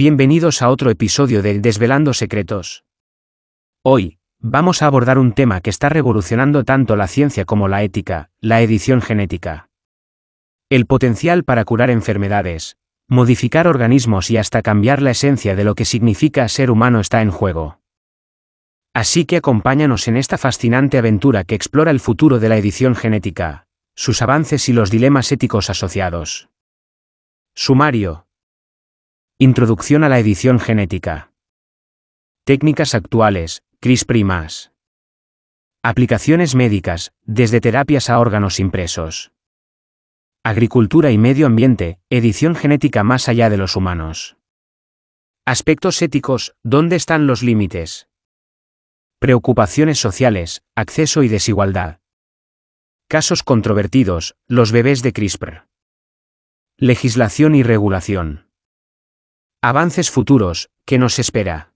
Bienvenidos a otro episodio de Desvelando Secretos. Hoy, vamos a abordar un tema que está revolucionando tanto la ciencia como la ética, la edición genética. El potencial para curar enfermedades, modificar organismos y hasta cambiar la esencia de lo que significa ser humano está en juego. Así que acompáñanos en esta fascinante aventura que explora el futuro de la edición genética, sus avances y los dilemas éticos asociados. Sumario, Introducción a la edición genética. Técnicas actuales, CRISPR y más. Aplicaciones médicas, desde terapias a órganos impresos. Agricultura y medio ambiente, edición genética más allá de los humanos. Aspectos éticos, ¿dónde están los límites? Preocupaciones sociales, acceso y desigualdad. Casos controvertidos, los bebés de CRISPR. Legislación y regulación. Avances futuros, ¿qué nos espera?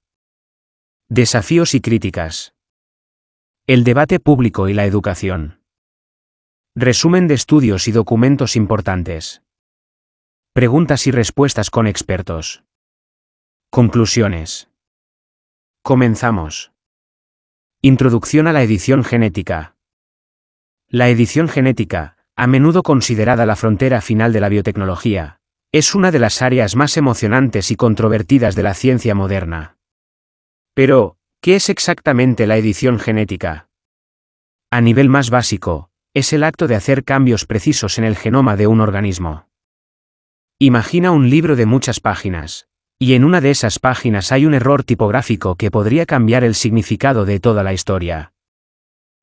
Desafíos y críticas. El debate público y la educación. Resumen de estudios y documentos importantes. Preguntas y respuestas con expertos. Conclusiones. Comenzamos. Introducción a la edición genética. La edición genética, a menudo considerada la frontera final de la biotecnología, es una de las áreas más emocionantes y controvertidas de la ciencia moderna. Pero, ¿qué es exactamente la edición genética? A nivel más básico, es el acto de hacer cambios precisos en el genoma de un organismo. Imagina un libro de muchas páginas, y en una de esas páginas hay un error tipográfico que podría cambiar el significado de toda la historia.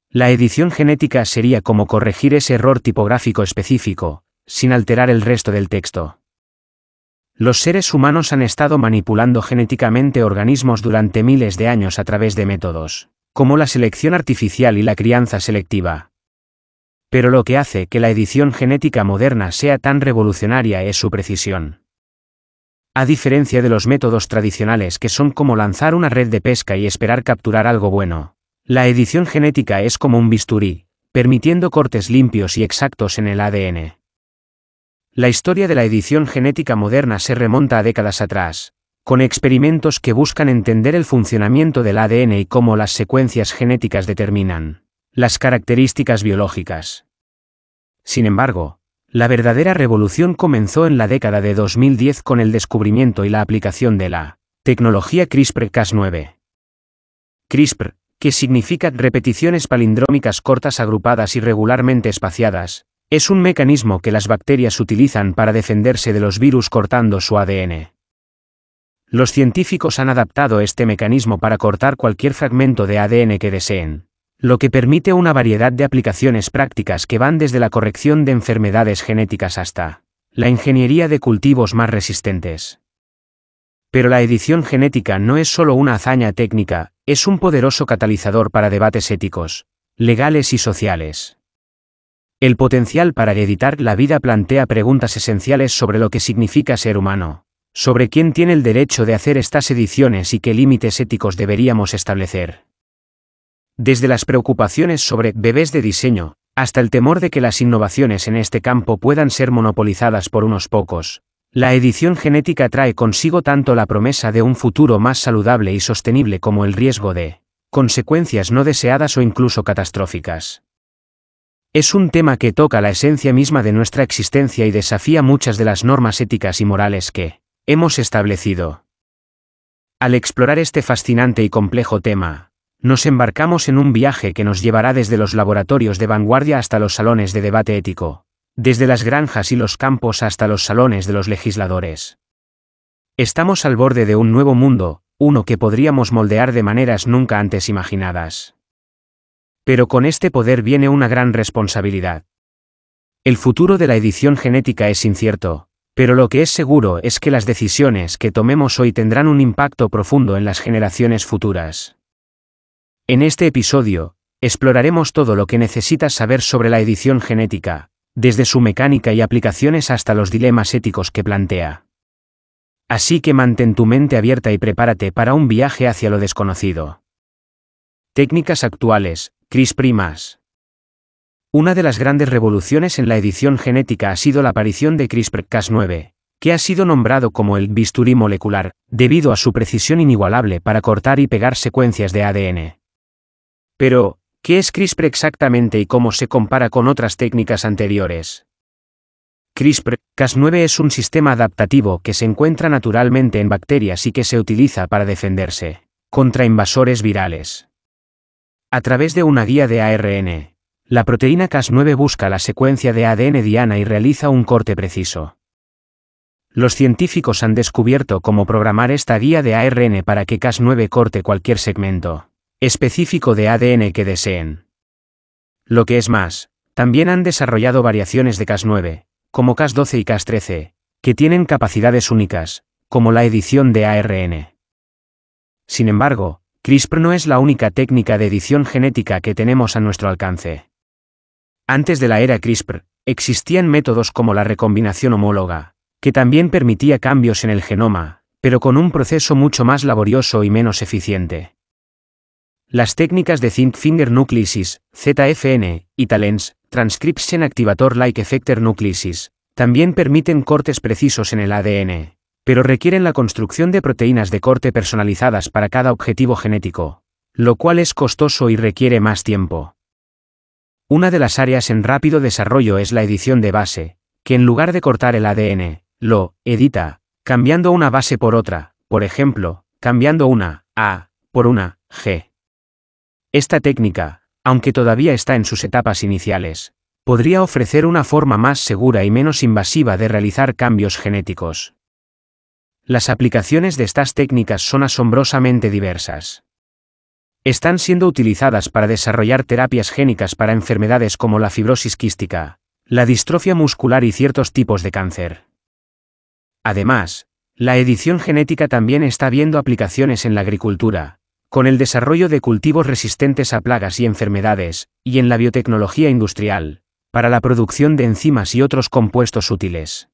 La edición genética sería como corregir ese error tipográfico específico, sin alterar el resto del texto. Los seres humanos han estado manipulando genéticamente organismos durante miles de años a través de métodos, como la selección artificial y la crianza selectiva. Pero lo que hace que la edición genética moderna sea tan revolucionaria es su precisión. A diferencia de los métodos tradicionales que son como lanzar una red de pesca y esperar capturar algo bueno, la edición genética es como un bisturí, permitiendo cortes limpios y exactos en el ADN. La historia de la edición genética moderna se remonta a décadas atrás, con experimentos que buscan entender el funcionamiento del ADN y cómo las secuencias genéticas determinan las características biológicas. Sin embargo, la verdadera revolución comenzó en la década de 2010 con el descubrimiento y la aplicación de la tecnología CRISPR-Cas9. CRISPR, que significa repeticiones palindrómicas cortas agrupadas y regularmente espaciadas, es un mecanismo que las bacterias utilizan para defenderse de los virus cortando su ADN. Los científicos han adaptado este mecanismo para cortar cualquier fragmento de ADN que deseen, lo que permite una variedad de aplicaciones prácticas que van desde la corrección de enfermedades genéticas hasta la ingeniería de cultivos más resistentes. Pero la edición genética no es solo una hazaña técnica, es un poderoso catalizador para debates éticos, legales y sociales. El potencial para editar la vida plantea preguntas esenciales sobre lo que significa ser humano, sobre quién tiene el derecho de hacer estas ediciones y qué límites éticos deberíamos establecer. Desde las preocupaciones sobre bebés de diseño, hasta el temor de que las innovaciones en este campo puedan ser monopolizadas por unos pocos, la edición genética trae consigo tanto la promesa de un futuro más saludable y sostenible como el riesgo de consecuencias no deseadas o incluso catastróficas. Es un tema que toca la esencia misma de nuestra existencia y desafía muchas de las normas éticas y morales que hemos establecido. Al explorar este fascinante y complejo tema, nos embarcamos en un viaje que nos llevará desde los laboratorios de vanguardia hasta los salones de debate ético, desde las granjas y los campos hasta los salones de los legisladores. Estamos al borde de un nuevo mundo, uno que podríamos moldear de maneras nunca antes imaginadas. Pero con este poder viene una gran responsabilidad. El futuro de la edición genética es incierto, pero lo que es seguro es que las decisiones que tomemos hoy tendrán un impacto profundo en las generaciones futuras. En este episodio, exploraremos todo lo que necesitas saber sobre la edición genética, desde su mecánica y aplicaciones hasta los dilemas éticos que plantea. Así que mantén tu mente abierta y prepárate para un viaje hacia lo desconocido. Técnicas actuales, Cris primas. Una de las grandes revoluciones en la edición genética ha sido la aparición de CRISPR-Cas9, que ha sido nombrado como el bisturí molecular, debido a su precisión inigualable para cortar y pegar secuencias de ADN. Pero, ¿qué es CRISPR exactamente y cómo se compara con otras técnicas anteriores? CRISPR-Cas9 es un sistema adaptativo que se encuentra naturalmente en bacterias y que se utiliza para defenderse contra invasores virales. A través de una guía de ARN, la proteína Cas9 busca la secuencia de ADN diana y realiza un corte preciso. Los científicos han descubierto cómo programar esta guía de ARN para que Cas9 corte cualquier segmento específico de ADN que deseen. Lo que es más, también han desarrollado variaciones de Cas9, como Cas12 y Cas13, que tienen capacidades únicas, como la edición de ARN. Sin embargo, CRISPR no es la única técnica de edición genética que tenemos a nuestro alcance. Antes de la era CRISPR, existían métodos como la recombinación homóloga, que también permitía cambios en el genoma, pero con un proceso mucho más laborioso y menos eficiente. Las técnicas de zinc Finger Nucleases, ZFN, y Talens, Transcription Activator Like Effector Nucleusis, también permiten cortes precisos en el ADN, pero requieren la construcción de proteínas de corte personalizadas para cada objetivo genético, lo cual es costoso y requiere más tiempo. Una de las áreas en rápido desarrollo es la edición de base, que en lugar de cortar el ADN, lo edita, cambiando una base por otra, por ejemplo, cambiando una A por una G. Esta técnica, aunque todavía está en sus etapas iniciales, podría ofrecer una forma más segura y menos invasiva de realizar cambios genéticos. Las aplicaciones de estas técnicas son asombrosamente diversas. Están siendo utilizadas para desarrollar terapias génicas para enfermedades como la fibrosis quística, la distrofia muscular y ciertos tipos de cáncer. Además, la edición genética también está viendo aplicaciones en la agricultura, con el desarrollo de cultivos resistentes a plagas y enfermedades, y en la biotecnología industrial, para la producción de enzimas y otros compuestos útiles.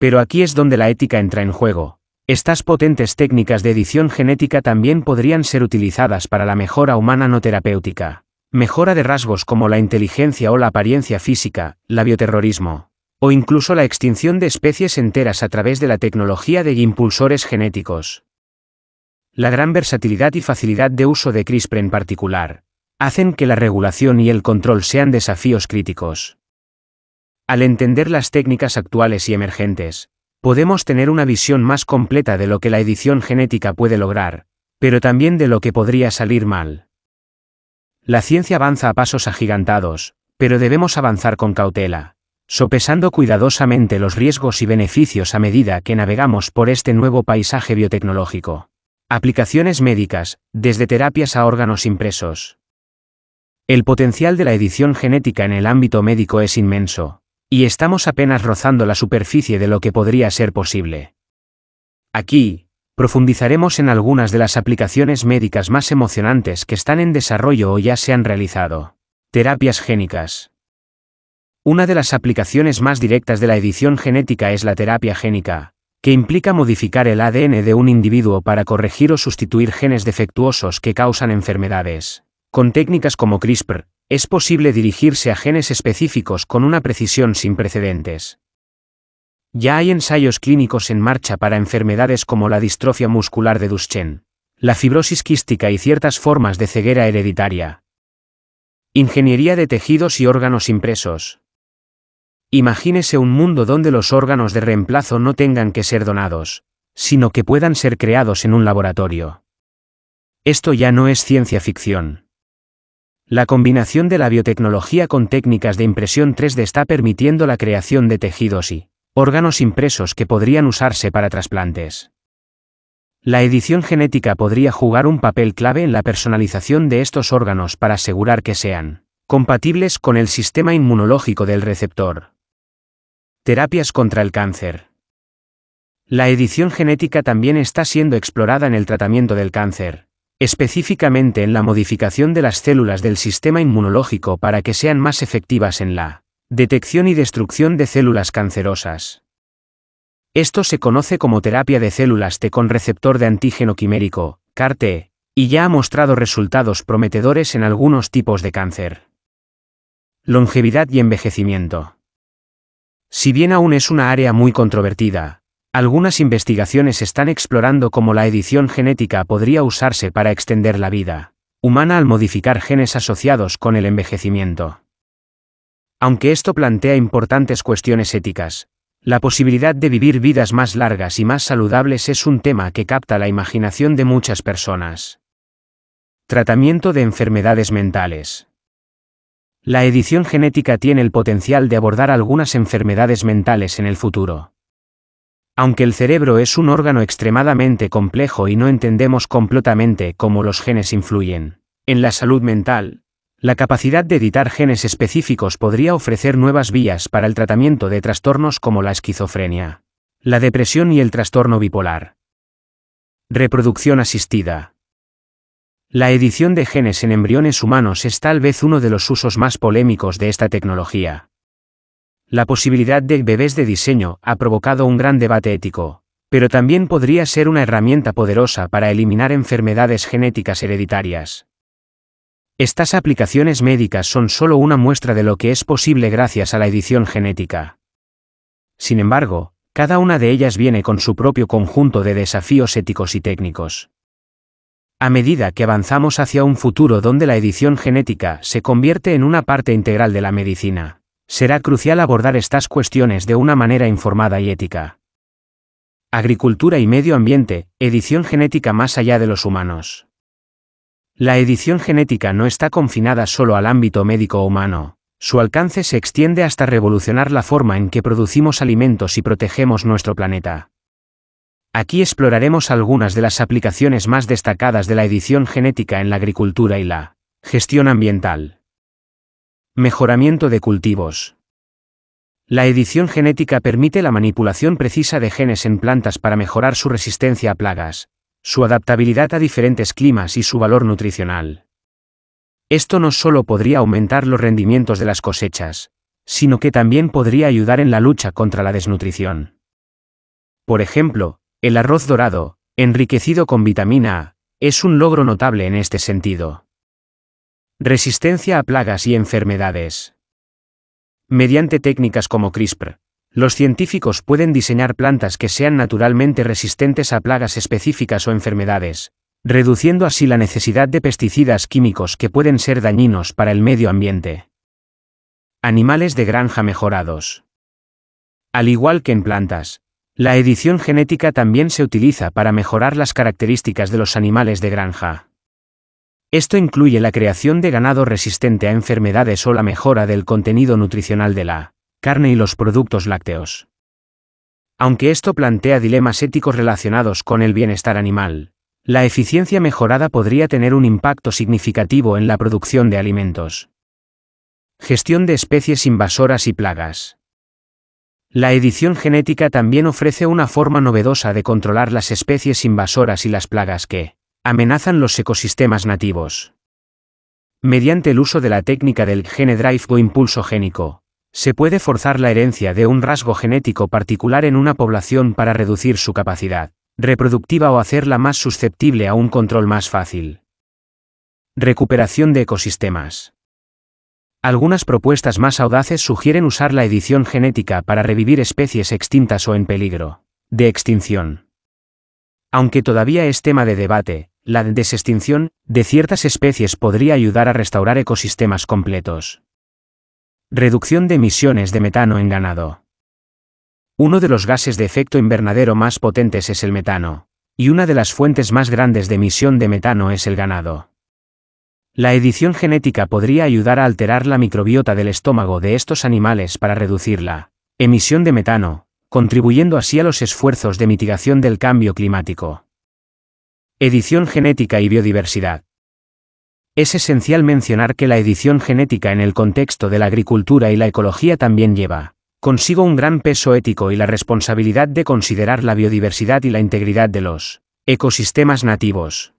Pero aquí es donde la ética entra en juego. Estas potentes técnicas de edición genética también podrían ser utilizadas para la mejora humana no terapéutica. Mejora de rasgos como la inteligencia o la apariencia física, la bioterrorismo. O incluso la extinción de especies enteras a través de la tecnología de impulsores genéticos. La gran versatilidad y facilidad de uso de CRISPR en particular, hacen que la regulación y el control sean desafíos críticos. Al entender las técnicas actuales y emergentes, podemos tener una visión más completa de lo que la edición genética puede lograr, pero también de lo que podría salir mal. La ciencia avanza a pasos agigantados, pero debemos avanzar con cautela, sopesando cuidadosamente los riesgos y beneficios a medida que navegamos por este nuevo paisaje biotecnológico. Aplicaciones médicas, desde terapias a órganos impresos. El potencial de la edición genética en el ámbito médico es inmenso, y estamos apenas rozando la superficie de lo que podría ser posible. Aquí, profundizaremos en algunas de las aplicaciones médicas más emocionantes que están en desarrollo o ya se han realizado. Terapias génicas. Una de las aplicaciones más directas de la edición genética es la terapia génica, que implica modificar el ADN de un individuo para corregir o sustituir genes defectuosos que causan enfermedades. Con técnicas como CRISPR, es posible dirigirse a genes específicos con una precisión sin precedentes. Ya hay ensayos clínicos en marcha para enfermedades como la distrofia muscular de Duchenne, la fibrosis quística y ciertas formas de ceguera hereditaria. Ingeniería de tejidos y órganos impresos. Imagínese un mundo donde los órganos de reemplazo no tengan que ser donados, sino que puedan ser creados en un laboratorio. Esto ya no es ciencia ficción. La combinación de la biotecnología con técnicas de impresión 3D está permitiendo la creación de tejidos y órganos impresos que podrían usarse para trasplantes. La edición genética podría jugar un papel clave en la personalización de estos órganos para asegurar que sean compatibles con el sistema inmunológico del receptor. Terapias contra el cáncer. La edición genética también está siendo explorada en el tratamiento del cáncer, específicamente en la modificación de las células del sistema inmunológico para que sean más efectivas en la detección y destrucción de células cancerosas. Esto se conoce como terapia de células T con receptor de antígeno quimérico, CAR-T, y ya ha mostrado resultados prometedores en algunos tipos de cáncer. Longevidad y envejecimiento. Si bien aún es una área muy controvertida, algunas investigaciones están explorando cómo la edición genética podría usarse para extender la vida humana al modificar genes asociados con el envejecimiento. Aunque esto plantea importantes cuestiones éticas, la posibilidad de vivir vidas más largas y más saludables es un tema que capta la imaginación de muchas personas. Tratamiento de enfermedades mentales. La edición genética tiene el potencial de abordar algunas enfermedades mentales en el futuro aunque el cerebro es un órgano extremadamente complejo y no entendemos completamente cómo los genes influyen en la salud mental, la capacidad de editar genes específicos podría ofrecer nuevas vías para el tratamiento de trastornos como la esquizofrenia, la depresión y el trastorno bipolar. Reproducción asistida. La edición de genes en embriones humanos es tal vez uno de los usos más polémicos de esta tecnología. La posibilidad de bebés de diseño ha provocado un gran debate ético, pero también podría ser una herramienta poderosa para eliminar enfermedades genéticas hereditarias. Estas aplicaciones médicas son solo una muestra de lo que es posible gracias a la edición genética. Sin embargo, cada una de ellas viene con su propio conjunto de desafíos éticos y técnicos. A medida que avanzamos hacia un futuro donde la edición genética se convierte en una parte integral de la medicina, Será crucial abordar estas cuestiones de una manera informada y ética. Agricultura y Medio Ambiente, edición genética más allá de los humanos. La edición genética no está confinada solo al ámbito médico humano. Su alcance se extiende hasta revolucionar la forma en que producimos alimentos y protegemos nuestro planeta. Aquí exploraremos algunas de las aplicaciones más destacadas de la edición genética en la agricultura y la gestión ambiental. Mejoramiento de cultivos. La edición genética permite la manipulación precisa de genes en plantas para mejorar su resistencia a plagas, su adaptabilidad a diferentes climas y su valor nutricional. Esto no solo podría aumentar los rendimientos de las cosechas, sino que también podría ayudar en la lucha contra la desnutrición. Por ejemplo, el arroz dorado, enriquecido con vitamina A, es un logro notable en este sentido. Resistencia a plagas y enfermedades. Mediante técnicas como CRISPR, los científicos pueden diseñar plantas que sean naturalmente resistentes a plagas específicas o enfermedades, reduciendo así la necesidad de pesticidas químicos que pueden ser dañinos para el medio ambiente. Animales de granja mejorados. Al igual que en plantas, la edición genética también se utiliza para mejorar las características de los animales de granja. Esto incluye la creación de ganado resistente a enfermedades o la mejora del contenido nutricional de la carne y los productos lácteos. Aunque esto plantea dilemas éticos relacionados con el bienestar animal, la eficiencia mejorada podría tener un impacto significativo en la producción de alimentos. Gestión de especies invasoras y plagas. La edición genética también ofrece una forma novedosa de controlar las especies invasoras y las plagas que amenazan los ecosistemas nativos. Mediante el uso de la técnica del gene drive o impulso génico, se puede forzar la herencia de un rasgo genético particular en una población para reducir su capacidad reproductiva o hacerla más susceptible a un control más fácil. Recuperación de ecosistemas. Algunas propuestas más audaces sugieren usar la edición genética para revivir especies extintas o en peligro de extinción. Aunque todavía es tema de debate, la desextinción de ciertas especies podría ayudar a restaurar ecosistemas completos. Reducción de emisiones de metano en ganado. Uno de los gases de efecto invernadero más potentes es el metano, y una de las fuentes más grandes de emisión de metano es el ganado. La edición genética podría ayudar a alterar la microbiota del estómago de estos animales para reducir la emisión de metano, contribuyendo así a los esfuerzos de mitigación del cambio climático. Edición genética y biodiversidad. Es esencial mencionar que la edición genética en el contexto de la agricultura y la ecología también lleva consigo un gran peso ético y la responsabilidad de considerar la biodiversidad y la integridad de los ecosistemas nativos.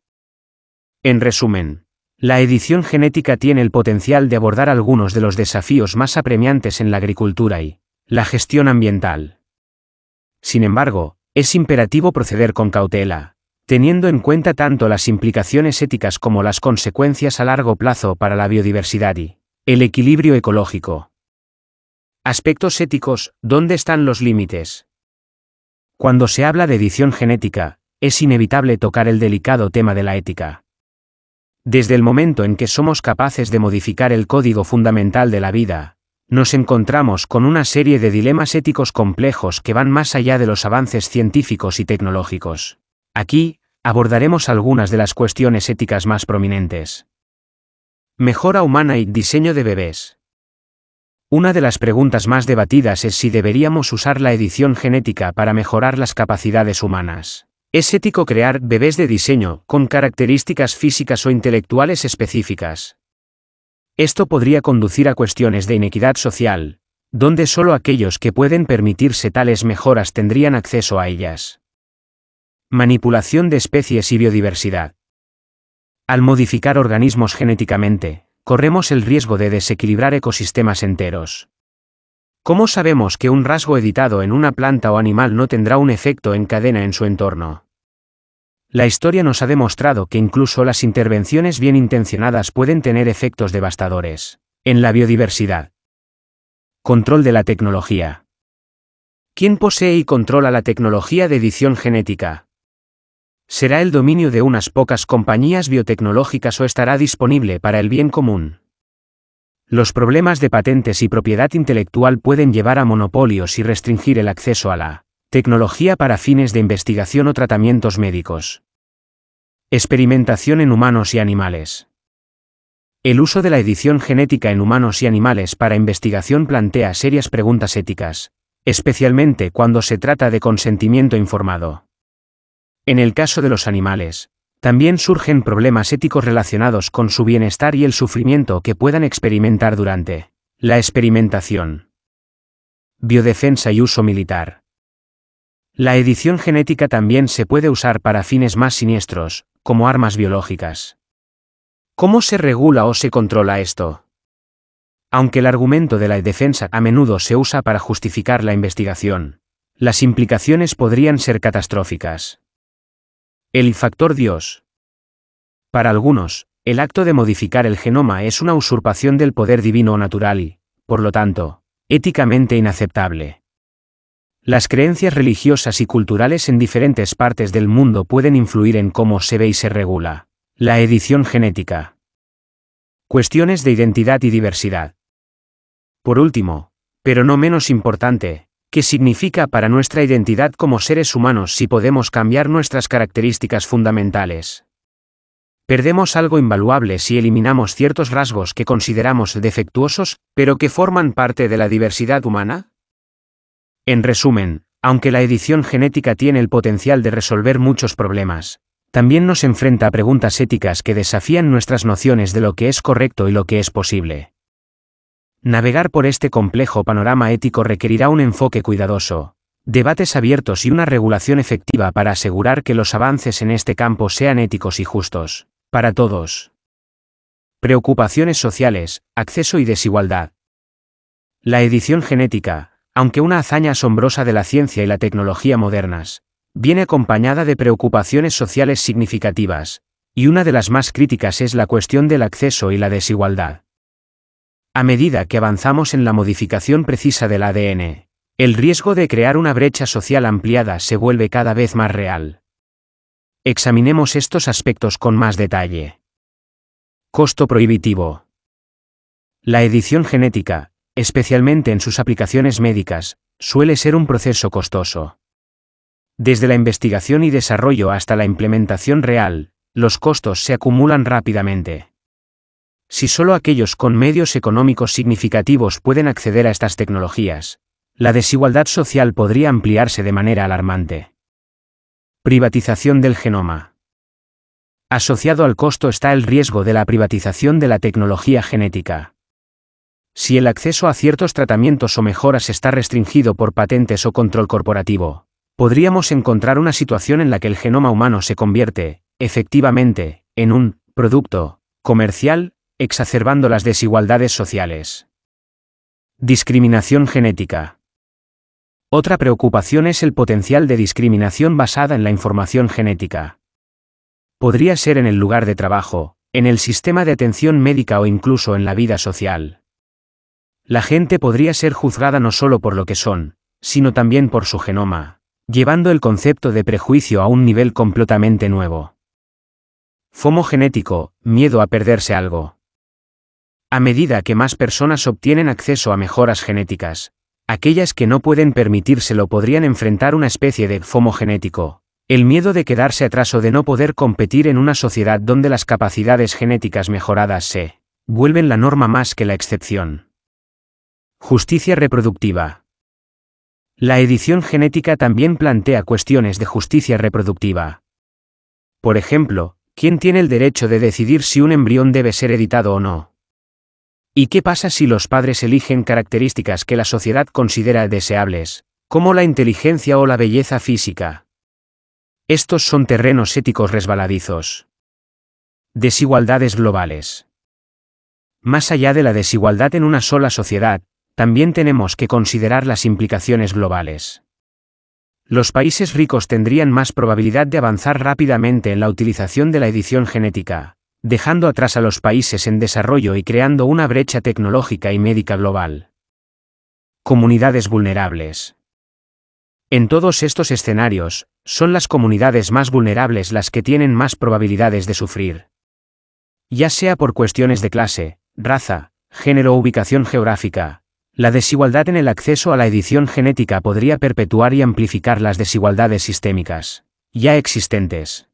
En resumen, la edición genética tiene el potencial de abordar algunos de los desafíos más apremiantes en la agricultura y la gestión ambiental. Sin embargo, es imperativo proceder con cautela, teniendo en cuenta tanto las implicaciones éticas como las consecuencias a largo plazo para la biodiversidad y el equilibrio ecológico. Aspectos éticos, ¿dónde están los límites? Cuando se habla de edición genética, es inevitable tocar el delicado tema de la ética. Desde el momento en que somos capaces de modificar el código fundamental de la vida, nos encontramos con una serie de dilemas éticos complejos que van más allá de los avances científicos y tecnológicos. Aquí, abordaremos algunas de las cuestiones éticas más prominentes. Mejora humana y diseño de bebés. Una de las preguntas más debatidas es si deberíamos usar la edición genética para mejorar las capacidades humanas. ¿Es ético crear bebés de diseño con características físicas o intelectuales específicas? Esto podría conducir a cuestiones de inequidad social, donde solo aquellos que pueden permitirse tales mejoras tendrían acceso a ellas. Manipulación de especies y biodiversidad. Al modificar organismos genéticamente, corremos el riesgo de desequilibrar ecosistemas enteros. ¿Cómo sabemos que un rasgo editado en una planta o animal no tendrá un efecto en cadena en su entorno? La historia nos ha demostrado que incluso las intervenciones bien intencionadas pueden tener efectos devastadores en la biodiversidad. Control de la tecnología. ¿Quién posee y controla la tecnología de edición genética? será el dominio de unas pocas compañías biotecnológicas o estará disponible para el bien común. Los problemas de patentes y propiedad intelectual pueden llevar a monopolios y restringir el acceso a la tecnología para fines de investigación o tratamientos médicos. Experimentación en humanos y animales. El uso de la edición genética en humanos y animales para investigación plantea serias preguntas éticas, especialmente cuando se trata de consentimiento informado. En el caso de los animales, también surgen problemas éticos relacionados con su bienestar y el sufrimiento que puedan experimentar durante la experimentación. Biodefensa y uso militar. La edición genética también se puede usar para fines más siniestros, como armas biológicas. ¿Cómo se regula o se controla esto? Aunque el argumento de la defensa a menudo se usa para justificar la investigación, las implicaciones podrían ser catastróficas. El factor Dios. Para algunos, el acto de modificar el genoma es una usurpación del poder divino o natural y, por lo tanto, éticamente inaceptable. Las creencias religiosas y culturales en diferentes partes del mundo pueden influir en cómo se ve y se regula la edición genética. Cuestiones de identidad y diversidad. Por último, pero no menos importante, ¿Qué significa para nuestra identidad como seres humanos si podemos cambiar nuestras características fundamentales? Perdemos algo invaluable si eliminamos ciertos rasgos que consideramos defectuosos, pero que forman parte de la diversidad humana? En resumen, aunque la edición genética tiene el potencial de resolver muchos problemas, también nos enfrenta a preguntas éticas que desafían nuestras nociones de lo que es correcto y lo que es posible. Navegar por este complejo panorama ético requerirá un enfoque cuidadoso, debates abiertos y una regulación efectiva para asegurar que los avances en este campo sean éticos y justos, para todos. Preocupaciones sociales, acceso y desigualdad. La edición genética, aunque una hazaña asombrosa de la ciencia y la tecnología modernas, viene acompañada de preocupaciones sociales significativas, y una de las más críticas es la cuestión del acceso y la desigualdad. A medida que avanzamos en la modificación precisa del ADN, el riesgo de crear una brecha social ampliada se vuelve cada vez más real. Examinemos estos aspectos con más detalle. Costo prohibitivo. La edición genética, especialmente en sus aplicaciones médicas, suele ser un proceso costoso. Desde la investigación y desarrollo hasta la implementación real, los costos se acumulan rápidamente. Si solo aquellos con medios económicos significativos pueden acceder a estas tecnologías, la desigualdad social podría ampliarse de manera alarmante. Privatización del genoma. Asociado al costo está el riesgo de la privatización de la tecnología genética. Si el acceso a ciertos tratamientos o mejoras está restringido por patentes o control corporativo, podríamos encontrar una situación en la que el genoma humano se convierte, efectivamente, en un producto comercial exacerbando las desigualdades sociales. Discriminación genética. Otra preocupación es el potencial de discriminación basada en la información genética. Podría ser en el lugar de trabajo, en el sistema de atención médica o incluso en la vida social. La gente podría ser juzgada no solo por lo que son, sino también por su genoma, llevando el concepto de prejuicio a un nivel completamente nuevo. FOMO genético, miedo a perderse algo. A medida que más personas obtienen acceso a mejoras genéticas, aquellas que no pueden permitírselo podrían enfrentar una especie de FOMO genético, el miedo de quedarse atrás o de no poder competir en una sociedad donde las capacidades genéticas mejoradas se vuelven la norma más que la excepción. Justicia reproductiva. La edición genética también plantea cuestiones de justicia reproductiva. Por ejemplo, ¿quién tiene el derecho de decidir si un embrión debe ser editado o no? ¿Y qué pasa si los padres eligen características que la sociedad considera deseables, como la inteligencia o la belleza física? Estos son terrenos éticos resbaladizos. Desigualdades globales. Más allá de la desigualdad en una sola sociedad, también tenemos que considerar las implicaciones globales. Los países ricos tendrían más probabilidad de avanzar rápidamente en la utilización de la edición genética, dejando atrás a los países en desarrollo y creando una brecha tecnológica y médica global. Comunidades vulnerables. En todos estos escenarios, son las comunidades más vulnerables las que tienen más probabilidades de sufrir. Ya sea por cuestiones de clase, raza, género o ubicación geográfica, la desigualdad en el acceso a la edición genética podría perpetuar y amplificar las desigualdades sistémicas, ya existentes.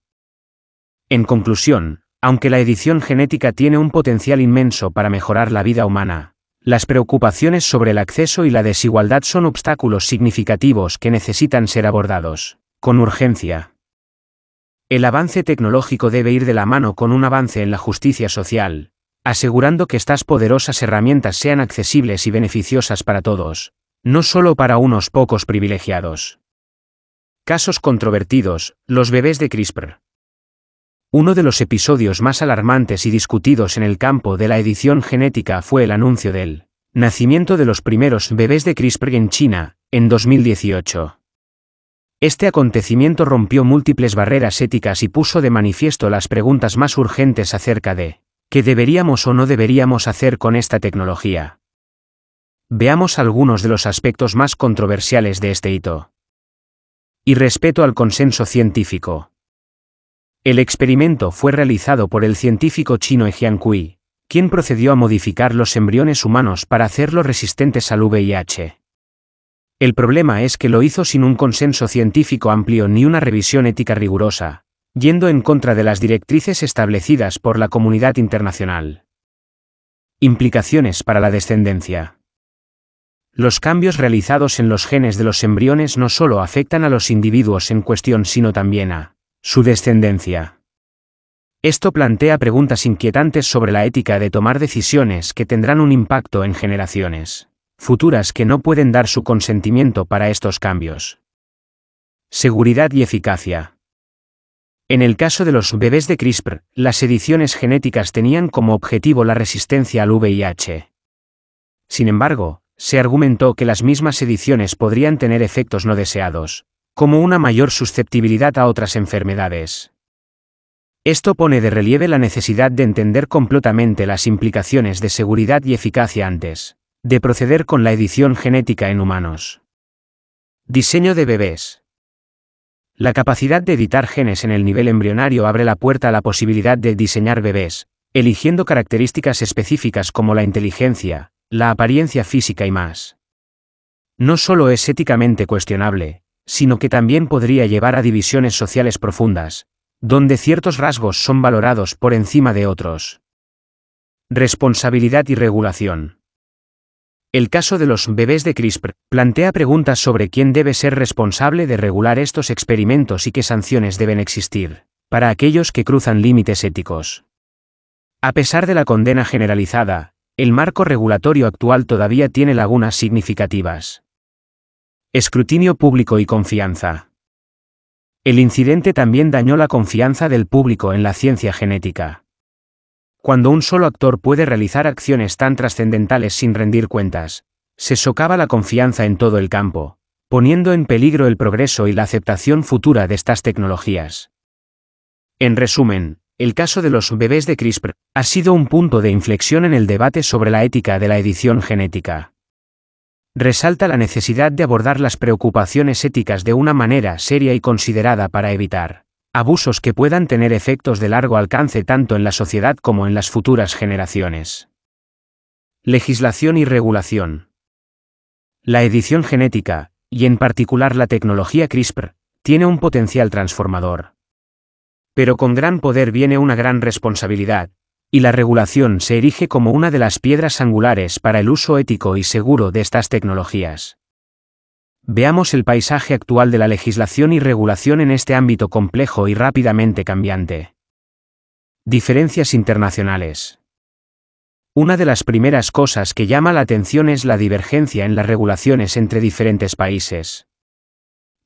En conclusión, aunque la edición genética tiene un potencial inmenso para mejorar la vida humana, las preocupaciones sobre el acceso y la desigualdad son obstáculos significativos que necesitan ser abordados, con urgencia. El avance tecnológico debe ir de la mano con un avance en la justicia social, asegurando que estas poderosas herramientas sean accesibles y beneficiosas para todos, no solo para unos pocos privilegiados. Casos controvertidos, los bebés de CRISPR. Uno de los episodios más alarmantes y discutidos en el campo de la edición genética fue el anuncio del nacimiento de los primeros bebés de CRISPR en China, en 2018. Este acontecimiento rompió múltiples barreras éticas y puso de manifiesto las preguntas más urgentes acerca de qué deberíamos o no deberíamos hacer con esta tecnología. Veamos algunos de los aspectos más controversiales de este hito. Y respeto al consenso científico. El experimento fue realizado por el científico chino Jiang Kui, quien procedió a modificar los embriones humanos para hacerlos resistentes al VIH. El problema es que lo hizo sin un consenso científico amplio ni una revisión ética rigurosa, yendo en contra de las directrices establecidas por la comunidad internacional. Implicaciones para la descendencia. Los cambios realizados en los genes de los embriones no solo afectan a los individuos en cuestión, sino también a su descendencia. Esto plantea preguntas inquietantes sobre la ética de tomar decisiones que tendrán un impacto en generaciones futuras que no pueden dar su consentimiento para estos cambios. Seguridad y eficacia. En el caso de los bebés de CRISPR, las ediciones genéticas tenían como objetivo la resistencia al VIH. Sin embargo, se argumentó que las mismas ediciones podrían tener efectos no deseados, como una mayor susceptibilidad a otras enfermedades. Esto pone de relieve la necesidad de entender completamente las implicaciones de seguridad y eficacia antes de proceder con la edición genética en humanos. Diseño de bebés. La capacidad de editar genes en el nivel embrionario abre la puerta a la posibilidad de diseñar bebés, eligiendo características específicas como la inteligencia, la apariencia física y más. No solo es éticamente cuestionable, sino que también podría llevar a divisiones sociales profundas, donde ciertos rasgos son valorados por encima de otros. Responsabilidad y regulación. El caso de los bebés de CRISPR plantea preguntas sobre quién debe ser responsable de regular estos experimentos y qué sanciones deben existir, para aquellos que cruzan límites éticos. A pesar de la condena generalizada, el marco regulatorio actual todavía tiene lagunas significativas. Escrutinio público y confianza. El incidente también dañó la confianza del público en la ciencia genética. Cuando un solo actor puede realizar acciones tan trascendentales sin rendir cuentas, se socava la confianza en todo el campo, poniendo en peligro el progreso y la aceptación futura de estas tecnologías. En resumen, el caso de los bebés de CRISPR ha sido un punto de inflexión en el debate sobre la ética de la edición genética resalta la necesidad de abordar las preocupaciones éticas de una manera seria y considerada para evitar abusos que puedan tener efectos de largo alcance tanto en la sociedad como en las futuras generaciones. Legislación y regulación. La edición genética, y en particular la tecnología CRISPR, tiene un potencial transformador. Pero con gran poder viene una gran responsabilidad, y la regulación se erige como una de las piedras angulares para el uso ético y seguro de estas tecnologías. Veamos el paisaje actual de la legislación y regulación en este ámbito complejo y rápidamente cambiante. Diferencias internacionales. Una de las primeras cosas que llama la atención es la divergencia en las regulaciones entre diferentes países.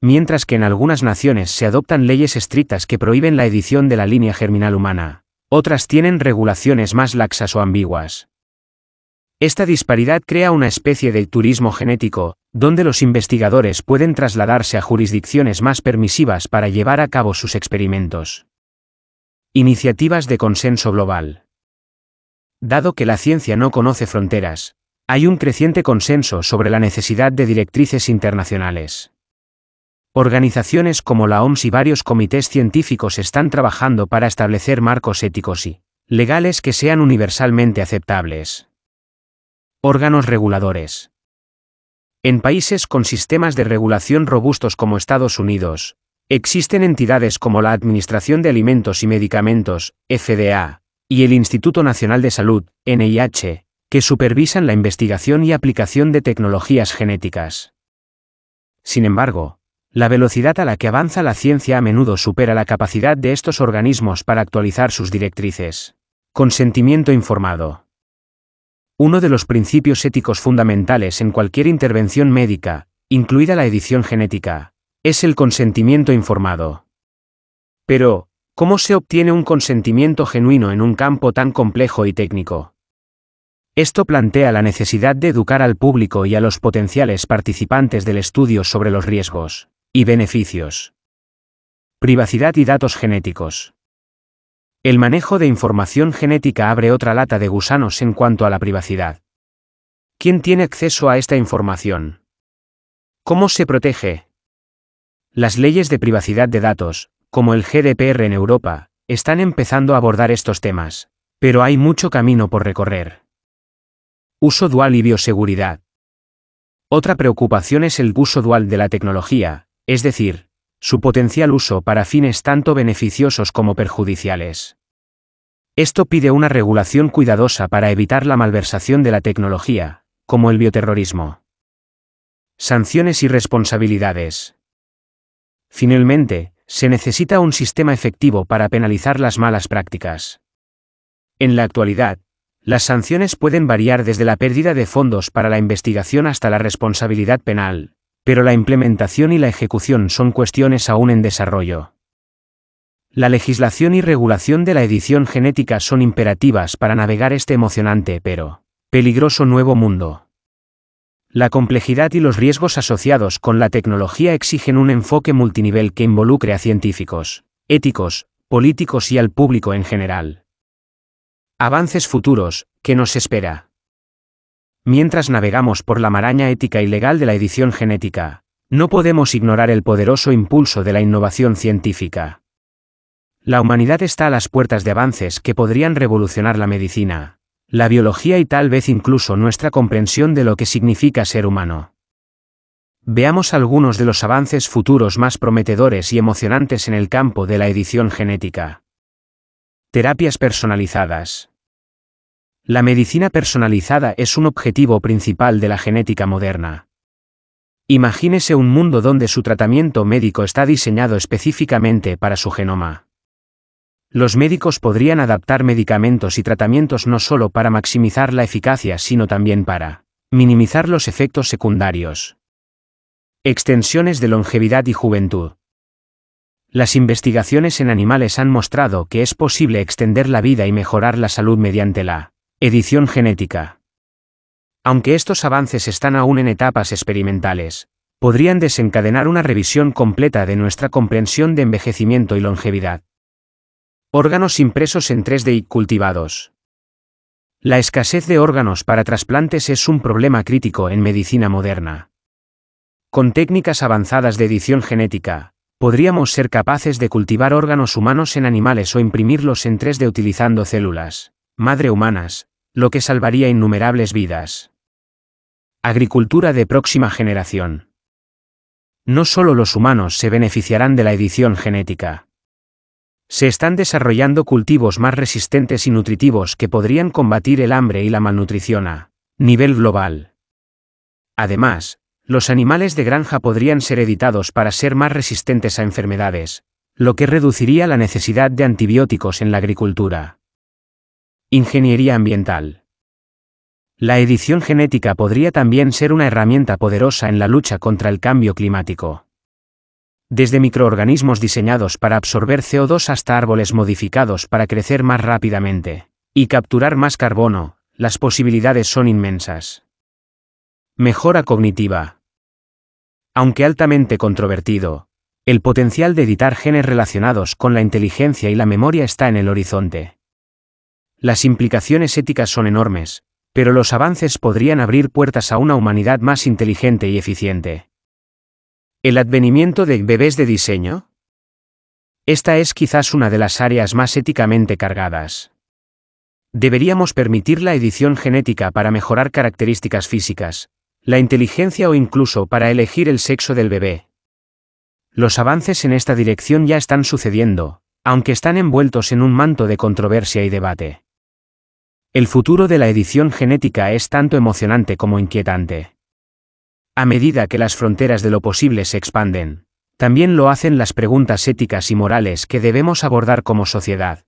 Mientras que en algunas naciones se adoptan leyes estrictas que prohíben la edición de la línea germinal humana, otras tienen regulaciones más laxas o ambiguas. Esta disparidad crea una especie de turismo genético, donde los investigadores pueden trasladarse a jurisdicciones más permisivas para llevar a cabo sus experimentos. Iniciativas de consenso global. Dado que la ciencia no conoce fronteras, hay un creciente consenso sobre la necesidad de directrices internacionales. Organizaciones como la OMS y varios comités científicos están trabajando para establecer marcos éticos y legales que sean universalmente aceptables. Órganos reguladores. En países con sistemas de regulación robustos como Estados Unidos, existen entidades como la Administración de Alimentos y Medicamentos, FDA, y el Instituto Nacional de Salud, NIH, que supervisan la investigación y aplicación de tecnologías genéticas. Sin embargo, la velocidad a la que avanza la ciencia a menudo supera la capacidad de estos organismos para actualizar sus directrices. Consentimiento informado. Uno de los principios éticos fundamentales en cualquier intervención médica, incluida la edición genética, es el consentimiento informado. Pero, ¿cómo se obtiene un consentimiento genuino en un campo tan complejo y técnico? Esto plantea la necesidad de educar al público y a los potenciales participantes del estudio sobre los riesgos y beneficios. Privacidad y datos genéticos. El manejo de información genética abre otra lata de gusanos en cuanto a la privacidad. ¿Quién tiene acceso a esta información? ¿Cómo se protege? Las leyes de privacidad de datos, como el GDPR en Europa, están empezando a abordar estos temas, pero hay mucho camino por recorrer. Uso dual y bioseguridad. Otra preocupación es el uso dual de la tecnología, es decir, su potencial uso para fines tanto beneficiosos como perjudiciales. Esto pide una regulación cuidadosa para evitar la malversación de la tecnología, como el bioterrorismo. Sanciones y responsabilidades. Finalmente, se necesita un sistema efectivo para penalizar las malas prácticas. En la actualidad, las sanciones pueden variar desde la pérdida de fondos para la investigación hasta la responsabilidad penal, pero la implementación y la ejecución son cuestiones aún en desarrollo. La legislación y regulación de la edición genética son imperativas para navegar este emocionante pero peligroso nuevo mundo. La complejidad y los riesgos asociados con la tecnología exigen un enfoque multinivel que involucre a científicos, éticos, políticos y al público en general. Avances futuros, ¿qué nos espera? Mientras navegamos por la maraña ética y legal de la edición genética, no podemos ignorar el poderoso impulso de la innovación científica. La humanidad está a las puertas de avances que podrían revolucionar la medicina, la biología y tal vez incluso nuestra comprensión de lo que significa ser humano. Veamos algunos de los avances futuros más prometedores y emocionantes en el campo de la edición genética. Terapias personalizadas. La medicina personalizada es un objetivo principal de la genética moderna. Imagínese un mundo donde su tratamiento médico está diseñado específicamente para su genoma. Los médicos podrían adaptar medicamentos y tratamientos no solo para maximizar la eficacia, sino también para minimizar los efectos secundarios. Extensiones de longevidad y juventud. Las investigaciones en animales han mostrado que es posible extender la vida y mejorar la salud mediante la Edición genética. Aunque estos avances están aún en etapas experimentales, podrían desencadenar una revisión completa de nuestra comprensión de envejecimiento y longevidad. Órganos impresos en 3D y cultivados. La escasez de órganos para trasplantes es un problema crítico en medicina moderna. Con técnicas avanzadas de edición genética, podríamos ser capaces de cultivar órganos humanos en animales o imprimirlos en 3D utilizando células, madre humanas, lo que salvaría innumerables vidas. Agricultura de próxima generación. No solo los humanos se beneficiarán de la edición genética. Se están desarrollando cultivos más resistentes y nutritivos que podrían combatir el hambre y la malnutrición a nivel global. Además, los animales de granja podrían ser editados para ser más resistentes a enfermedades, lo que reduciría la necesidad de antibióticos en la agricultura. Ingeniería ambiental. La edición genética podría también ser una herramienta poderosa en la lucha contra el cambio climático. Desde microorganismos diseñados para absorber CO2 hasta árboles modificados para crecer más rápidamente y capturar más carbono, las posibilidades son inmensas. Mejora cognitiva. Aunque altamente controvertido, el potencial de editar genes relacionados con la inteligencia y la memoria está en el horizonte. Las implicaciones éticas son enormes, pero los avances podrían abrir puertas a una humanidad más inteligente y eficiente. El advenimiento de bebés de diseño. Esta es quizás una de las áreas más éticamente cargadas. Deberíamos permitir la edición genética para mejorar características físicas, la inteligencia o incluso para elegir el sexo del bebé. Los avances en esta dirección ya están sucediendo, aunque están envueltos en un manto de controversia y debate. El futuro de la edición genética es tanto emocionante como inquietante. A medida que las fronteras de lo posible se expanden, también lo hacen las preguntas éticas y morales que debemos abordar como sociedad.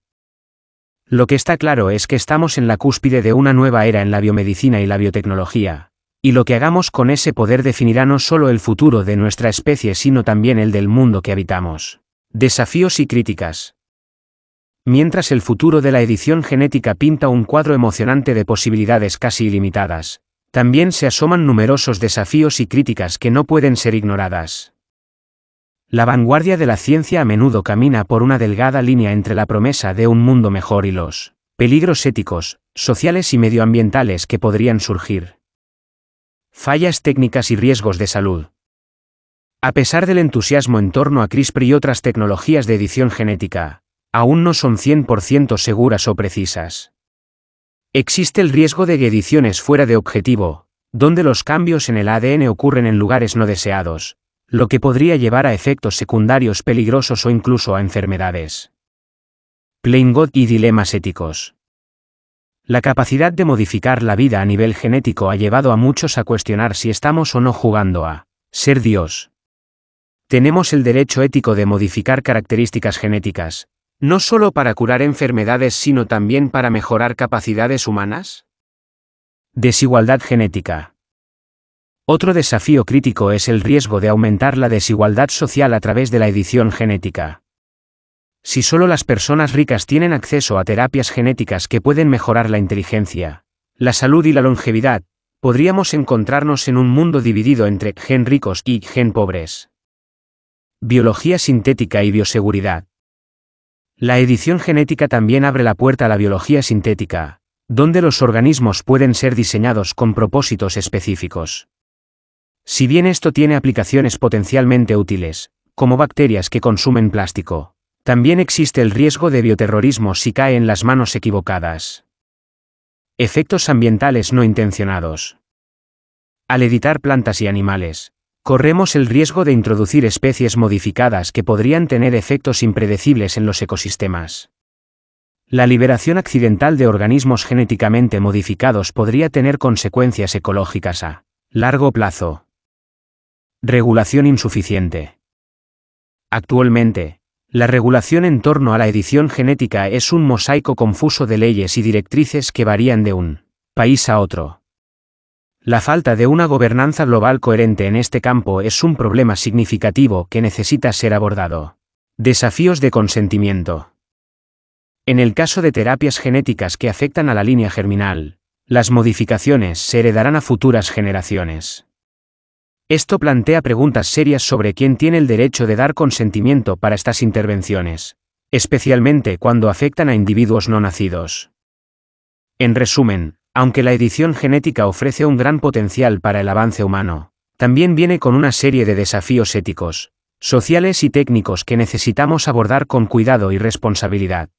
Lo que está claro es que estamos en la cúspide de una nueva era en la biomedicina y la biotecnología, y lo que hagamos con ese poder definirá no solo el futuro de nuestra especie sino también el del mundo que habitamos. Desafíos y críticas mientras el futuro de la edición genética pinta un cuadro emocionante de posibilidades casi ilimitadas, también se asoman numerosos desafíos y críticas que no pueden ser ignoradas. La vanguardia de la ciencia a menudo camina por una delgada línea entre la promesa de un mundo mejor y los peligros éticos, sociales y medioambientales que podrían surgir. Fallas técnicas y riesgos de salud. A pesar del entusiasmo en torno a CRISPR y otras tecnologías de edición genética, aún no son 100% seguras o precisas. Existe el riesgo de ediciones fuera de objetivo, donde los cambios en el ADN ocurren en lugares no deseados, lo que podría llevar a efectos secundarios peligrosos o incluso a enfermedades. God y dilemas éticos. La capacidad de modificar la vida a nivel genético ha llevado a muchos a cuestionar si estamos o no jugando a ser Dios. Tenemos el derecho ético de modificar características genéticas, no solo para curar enfermedades, sino también para mejorar capacidades humanas? Desigualdad genética. Otro desafío crítico es el riesgo de aumentar la desigualdad social a través de la edición genética. Si solo las personas ricas tienen acceso a terapias genéticas que pueden mejorar la inteligencia, la salud y la longevidad, podríamos encontrarnos en un mundo dividido entre gen ricos y gen pobres. Biología sintética y bioseguridad. La edición genética también abre la puerta a la biología sintética, donde los organismos pueden ser diseñados con propósitos específicos. Si bien esto tiene aplicaciones potencialmente útiles, como bacterias que consumen plástico, también existe el riesgo de bioterrorismo si cae en las manos equivocadas. Efectos ambientales no intencionados. Al editar plantas y animales, corremos el riesgo de introducir especies modificadas que podrían tener efectos impredecibles en los ecosistemas. La liberación accidental de organismos genéticamente modificados podría tener consecuencias ecológicas a largo plazo. Regulación insuficiente. Actualmente, la regulación en torno a la edición genética es un mosaico confuso de leyes y directrices que varían de un país a otro. La falta de una gobernanza global coherente en este campo es un problema significativo que necesita ser abordado. Desafíos de consentimiento. En el caso de terapias genéticas que afectan a la línea germinal, las modificaciones se heredarán a futuras generaciones. Esto plantea preguntas serias sobre quién tiene el derecho de dar consentimiento para estas intervenciones, especialmente cuando afectan a individuos no nacidos. En resumen, aunque la edición genética ofrece un gran potencial para el avance humano, también viene con una serie de desafíos éticos, sociales y técnicos que necesitamos abordar con cuidado y responsabilidad.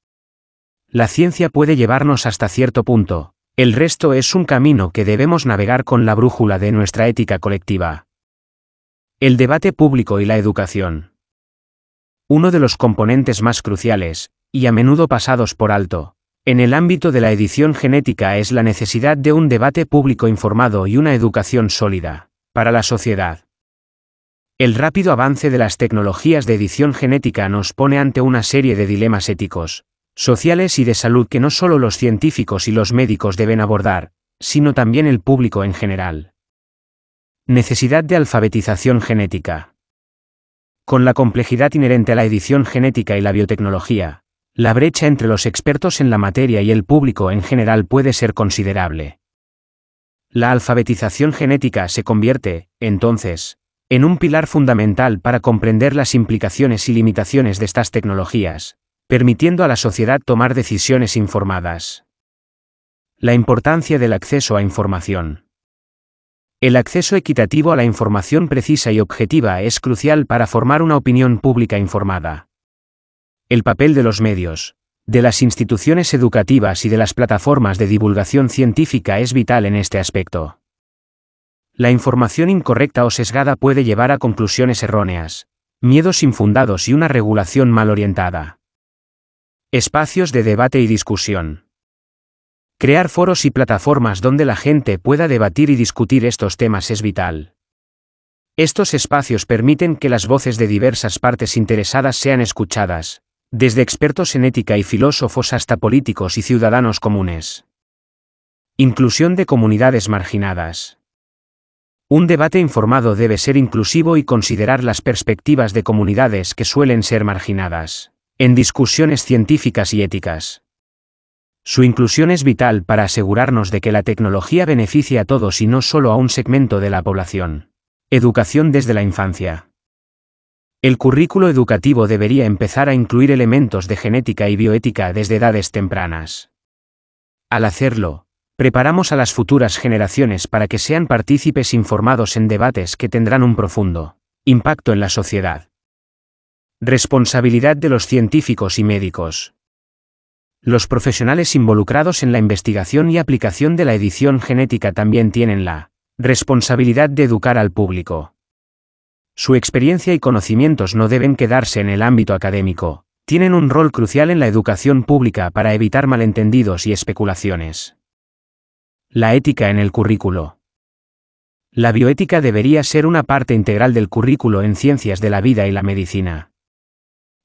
La ciencia puede llevarnos hasta cierto punto, el resto es un camino que debemos navegar con la brújula de nuestra ética colectiva. El debate público y la educación. Uno de los componentes más cruciales, y a menudo pasados por alto, en el ámbito de la edición genética es la necesidad de un debate público informado y una educación sólida, para la sociedad. El rápido avance de las tecnologías de edición genética nos pone ante una serie de dilemas éticos, sociales y de salud que no solo los científicos y los médicos deben abordar, sino también el público en general. Necesidad de alfabetización genética. Con la complejidad inherente a la edición genética y la biotecnología, la brecha entre los expertos en la materia y el público en general puede ser considerable. La alfabetización genética se convierte, entonces, en un pilar fundamental para comprender las implicaciones y limitaciones de estas tecnologías, permitiendo a la sociedad tomar decisiones informadas. La importancia del acceso a información. El acceso equitativo a la información precisa y objetiva es crucial para formar una opinión pública informada. El papel de los medios, de las instituciones educativas y de las plataformas de divulgación científica es vital en este aspecto. La información incorrecta o sesgada puede llevar a conclusiones erróneas, miedos infundados y una regulación mal orientada. Espacios de debate y discusión. Crear foros y plataformas donde la gente pueda debatir y discutir estos temas es vital. Estos espacios permiten que las voces de diversas partes interesadas sean escuchadas, desde expertos en ética y filósofos hasta políticos y ciudadanos comunes. Inclusión de comunidades marginadas. Un debate informado debe ser inclusivo y considerar las perspectivas de comunidades que suelen ser marginadas, en discusiones científicas y éticas. Su inclusión es vital para asegurarnos de que la tecnología beneficia a todos y no solo a un segmento de la población. Educación desde la infancia. El currículo educativo debería empezar a incluir elementos de genética y bioética desde edades tempranas. Al hacerlo, preparamos a las futuras generaciones para que sean partícipes informados en debates que tendrán un profundo impacto en la sociedad. Responsabilidad de los científicos y médicos. Los profesionales involucrados en la investigación y aplicación de la edición genética también tienen la responsabilidad de educar al público. Su experiencia y conocimientos no deben quedarse en el ámbito académico, tienen un rol crucial en la educación pública para evitar malentendidos y especulaciones. La ética en el currículo. La bioética debería ser una parte integral del currículo en ciencias de la vida y la medicina.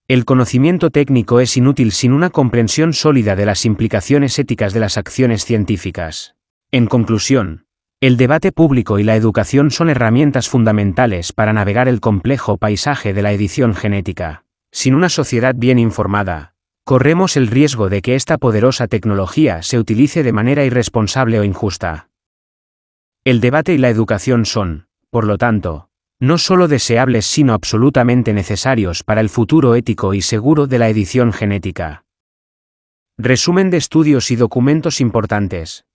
El conocimiento técnico es inútil sin una comprensión sólida de las implicaciones éticas de las acciones científicas. En conclusión, el debate público y la educación son herramientas fundamentales para navegar el complejo paisaje de la edición genética. Sin una sociedad bien informada, corremos el riesgo de que esta poderosa tecnología se utilice de manera irresponsable o injusta. El debate y la educación son, por lo tanto, no solo deseables sino absolutamente necesarios para el futuro ético y seguro de la edición genética. Resumen de estudios y documentos importantes.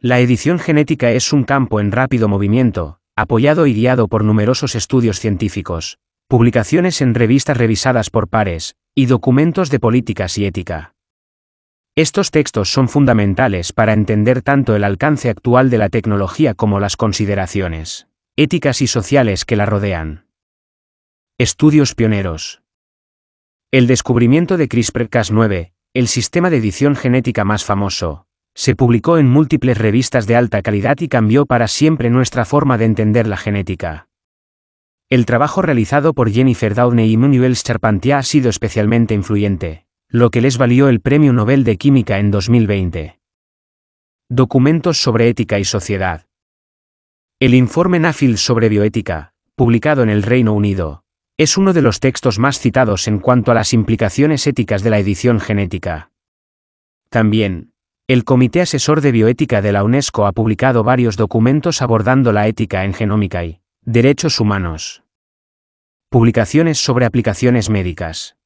La edición genética es un campo en rápido movimiento, apoyado y guiado por numerosos estudios científicos, publicaciones en revistas revisadas por pares, y documentos de políticas y ética. Estos textos son fundamentales para entender tanto el alcance actual de la tecnología como las consideraciones éticas y sociales que la rodean. Estudios pioneros. El descubrimiento de CRISPR-Cas9, el sistema de edición genética más famoso, se publicó en múltiples revistas de alta calidad y cambió para siempre nuestra forma de entender la genética. El trabajo realizado por Jennifer Downey y Manuel Charpentier ha sido especialmente influyente, lo que les valió el Premio Nobel de Química en 2020. Documentos sobre ética y sociedad. El informe Nafil sobre bioética, publicado en el Reino Unido, es uno de los textos más citados en cuanto a las implicaciones éticas de la edición genética. También, el Comité Asesor de Bioética de la UNESCO ha publicado varios documentos abordando la ética en genómica y derechos humanos. Publicaciones sobre aplicaciones médicas.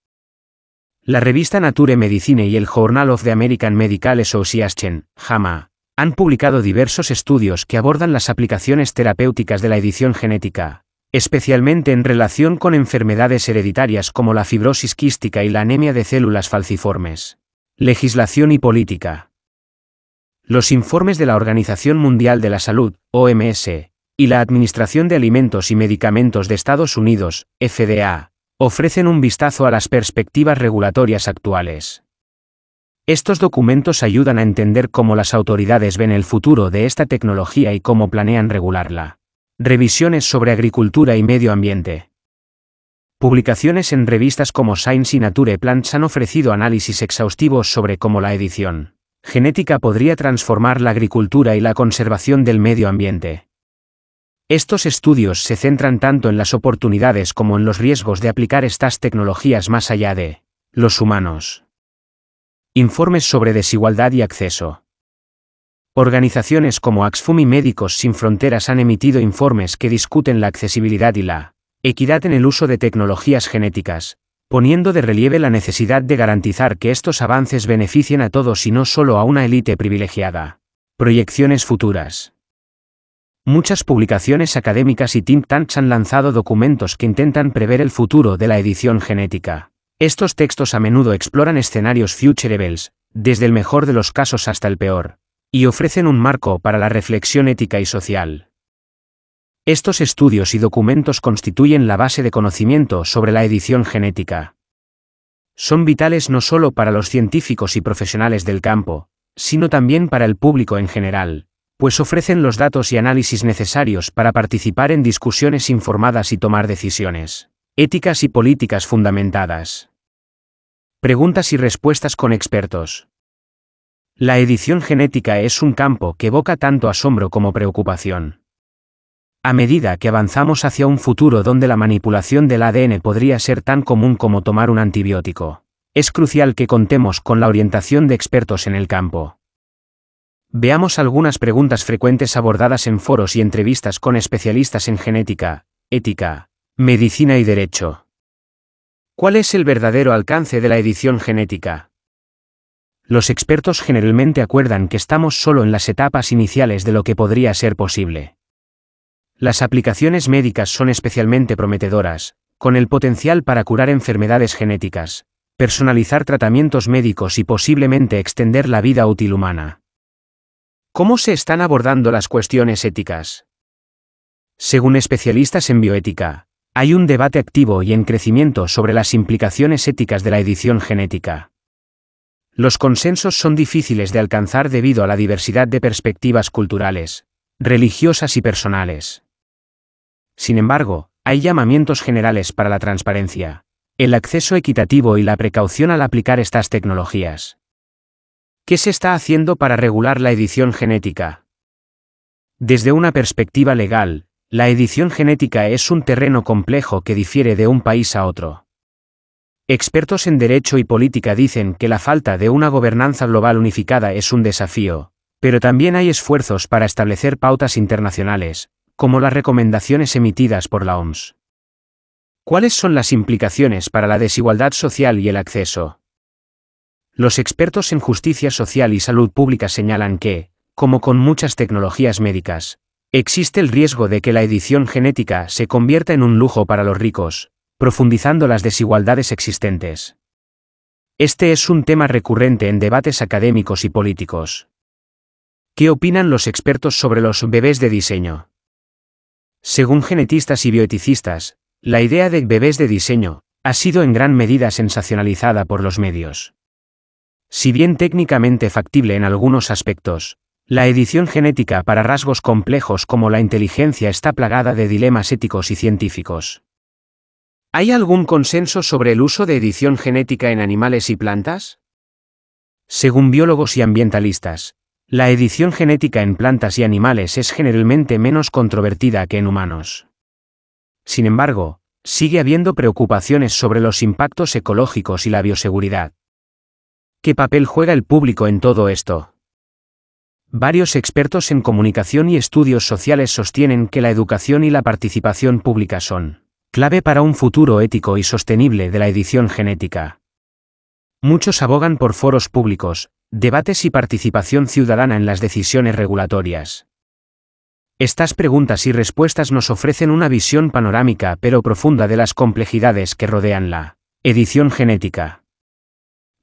La revista Nature Medicine y el Journal of the American Medical Association, JAMA, han publicado diversos estudios que abordan las aplicaciones terapéuticas de la edición genética, especialmente en relación con enfermedades hereditarias como la fibrosis quística y la anemia de células falciformes. Legislación y política. Los informes de la Organización Mundial de la Salud, OMS, y la Administración de Alimentos y Medicamentos de Estados Unidos, FDA, ofrecen un vistazo a las perspectivas regulatorias actuales. Estos documentos ayudan a entender cómo las autoridades ven el futuro de esta tecnología y cómo planean regularla. Revisiones sobre agricultura y medio ambiente. Publicaciones en revistas como Science y Nature Plants han ofrecido análisis exhaustivos sobre cómo la edición genética podría transformar la agricultura y la conservación del medio ambiente. Estos estudios se centran tanto en las oportunidades como en los riesgos de aplicar estas tecnologías más allá de los humanos. Informes sobre desigualdad y acceso. Organizaciones como Axfum y Médicos Sin Fronteras han emitido informes que discuten la accesibilidad y la equidad en el uso de tecnologías genéticas, poniendo de relieve la necesidad de garantizar que estos avances beneficien a todos y no solo a una élite privilegiada. Proyecciones futuras. Muchas publicaciones académicas y think tanks han lanzado documentos que intentan prever el futuro de la edición genética. Estos textos a menudo exploran escenarios futurables, desde el mejor de los casos hasta el peor, y ofrecen un marco para la reflexión ética y social. Estos estudios y documentos constituyen la base de conocimiento sobre la edición genética. Son vitales no solo para los científicos y profesionales del campo, sino también para el público en general, pues ofrecen los datos y análisis necesarios para participar en discusiones informadas y tomar decisiones éticas y políticas fundamentadas. Preguntas y respuestas con expertos. La edición genética es un campo que evoca tanto asombro como preocupación. A medida que avanzamos hacia un futuro donde la manipulación del ADN podría ser tan común como tomar un antibiótico, es crucial que contemos con la orientación de expertos en el campo. Veamos algunas preguntas frecuentes abordadas en foros y entrevistas con especialistas en genética, ética, medicina y derecho. ¿Cuál es el verdadero alcance de la edición genética? Los expertos generalmente acuerdan que estamos solo en las etapas iniciales de lo que podría ser posible. Las aplicaciones médicas son especialmente prometedoras, con el potencial para curar enfermedades genéticas, personalizar tratamientos médicos y posiblemente extender la vida útil humana. ¿Cómo se están abordando las cuestiones éticas? Según especialistas en bioética, hay un debate activo y en crecimiento sobre las implicaciones éticas de la edición genética. Los consensos son difíciles de alcanzar debido a la diversidad de perspectivas culturales, religiosas y personales. Sin embargo, hay llamamientos generales para la transparencia, el acceso equitativo y la precaución al aplicar estas tecnologías. ¿Qué se está haciendo para regular la edición genética? Desde una perspectiva legal, la edición genética es un terreno complejo que difiere de un país a otro. Expertos en derecho y política dicen que la falta de una gobernanza global unificada es un desafío, pero también hay esfuerzos para establecer pautas internacionales, como las recomendaciones emitidas por la OMS. ¿Cuáles son las implicaciones para la desigualdad social y el acceso? Los expertos en justicia social y salud pública señalan que, como con muchas tecnologías médicas, existe el riesgo de que la edición genética se convierta en un lujo para los ricos, profundizando las desigualdades existentes. Este es un tema recurrente en debates académicos y políticos. ¿Qué opinan los expertos sobre los bebés de diseño? Según genetistas y bioeticistas, la idea de bebés de diseño ha sido en gran medida sensacionalizada por los medios. Si bien técnicamente factible en algunos aspectos, la edición genética para rasgos complejos como la inteligencia está plagada de dilemas éticos y científicos. ¿Hay algún consenso sobre el uso de edición genética en animales y plantas? Según biólogos y ambientalistas, la edición genética en plantas y animales es generalmente menos controvertida que en humanos. Sin embargo, sigue habiendo preocupaciones sobre los impactos ecológicos y la bioseguridad. ¿Qué papel juega el público en todo esto? Varios expertos en comunicación y estudios sociales sostienen que la educación y la participación pública son clave para un futuro ético y sostenible de la edición genética. Muchos abogan por foros públicos, Debates y participación ciudadana en las decisiones regulatorias. Estas preguntas y respuestas nos ofrecen una visión panorámica pero profunda de las complejidades que rodean la edición genética.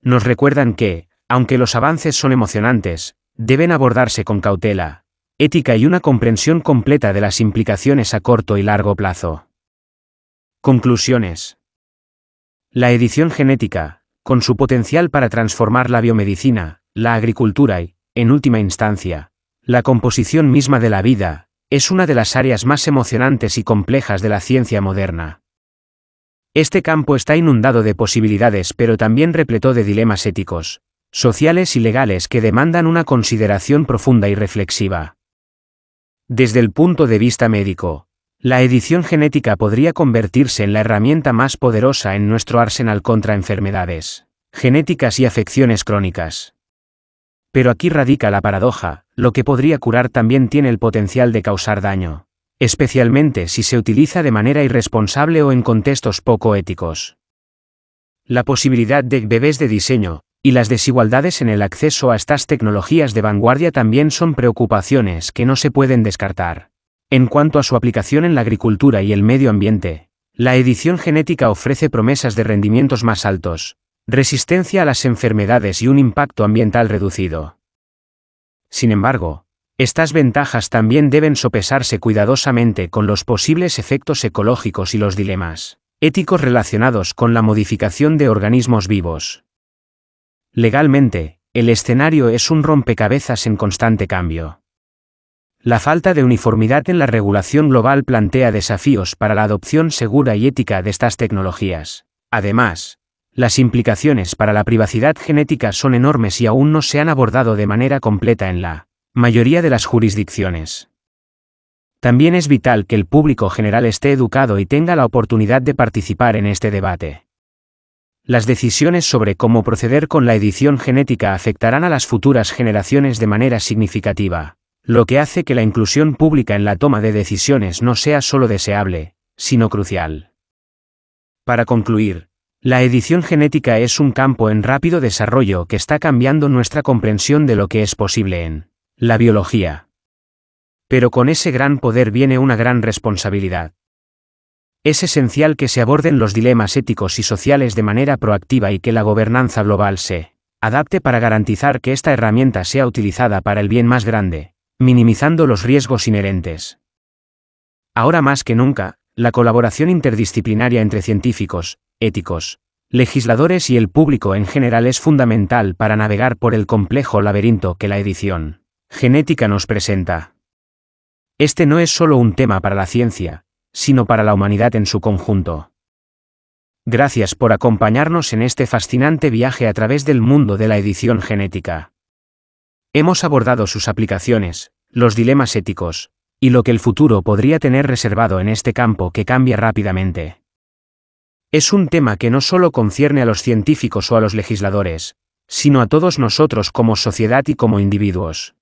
Nos recuerdan que, aunque los avances son emocionantes, deben abordarse con cautela, ética y una comprensión completa de las implicaciones a corto y largo plazo. Conclusiones. La edición genética, con su potencial para transformar la biomedicina, la agricultura y, en última instancia, la composición misma de la vida, es una de las áreas más emocionantes y complejas de la ciencia moderna. Este campo está inundado de posibilidades pero también repleto de dilemas éticos, sociales y legales que demandan una consideración profunda y reflexiva. Desde el punto de vista médico, la edición genética podría convertirse en la herramienta más poderosa en nuestro arsenal contra enfermedades genéticas y afecciones crónicas. Pero aquí radica la paradoja, lo que podría curar también tiene el potencial de causar daño, especialmente si se utiliza de manera irresponsable o en contextos poco éticos. La posibilidad de bebés de diseño, y las desigualdades en el acceso a estas tecnologías de vanguardia también son preocupaciones que no se pueden descartar. En cuanto a su aplicación en la agricultura y el medio ambiente, la edición genética ofrece promesas de rendimientos más altos, resistencia a las enfermedades y un impacto ambiental reducido. Sin embargo, estas ventajas también deben sopesarse cuidadosamente con los posibles efectos ecológicos y los dilemas éticos relacionados con la modificación de organismos vivos. Legalmente, el escenario es un rompecabezas en constante cambio. La falta de uniformidad en la regulación global plantea desafíos para la adopción segura y ética de estas tecnologías. Además, las implicaciones para la privacidad genética son enormes y aún no se han abordado de manera completa en la mayoría de las jurisdicciones. También es vital que el público general esté educado y tenga la oportunidad de participar en este debate. Las decisiones sobre cómo proceder con la edición genética afectarán a las futuras generaciones de manera significativa, lo que hace que la inclusión pública en la toma de decisiones no sea solo deseable, sino crucial. Para concluir, la edición genética es un campo en rápido desarrollo que está cambiando nuestra comprensión de lo que es posible en la biología. Pero con ese gran poder viene una gran responsabilidad. Es esencial que se aborden los dilemas éticos y sociales de manera proactiva y que la gobernanza global se adapte para garantizar que esta herramienta sea utilizada para el bien más grande, minimizando los riesgos inherentes. Ahora más que nunca, la colaboración interdisciplinaria entre científicos, éticos, legisladores y el público en general es fundamental para navegar por el complejo laberinto que la edición genética nos presenta. Este no es solo un tema para la ciencia, sino para la humanidad en su conjunto. Gracias por acompañarnos en este fascinante viaje a través del mundo de la edición genética. Hemos abordado sus aplicaciones, los dilemas éticos, y lo que el futuro podría tener reservado en este campo que cambia rápidamente. Es un tema que no solo concierne a los científicos o a los legisladores, sino a todos nosotros como sociedad y como individuos.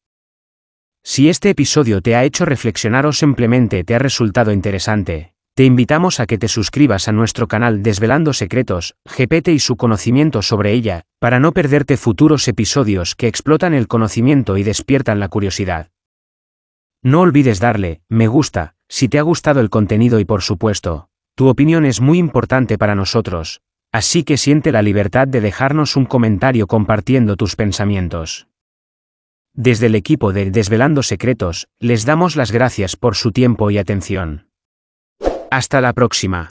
Si este episodio te ha hecho reflexionar o simplemente te ha resultado interesante, te invitamos a que te suscribas a nuestro canal Desvelando Secretos, GPT y su conocimiento sobre ella, para no perderte futuros episodios que explotan el conocimiento y despiertan la curiosidad. No olvides darle, me gusta, si te ha gustado el contenido y por supuesto, tu opinión es muy importante para nosotros, así que siente la libertad de dejarnos un comentario compartiendo tus pensamientos. Desde el equipo de Desvelando Secretos, les damos las gracias por su tiempo y atención. Hasta la próxima.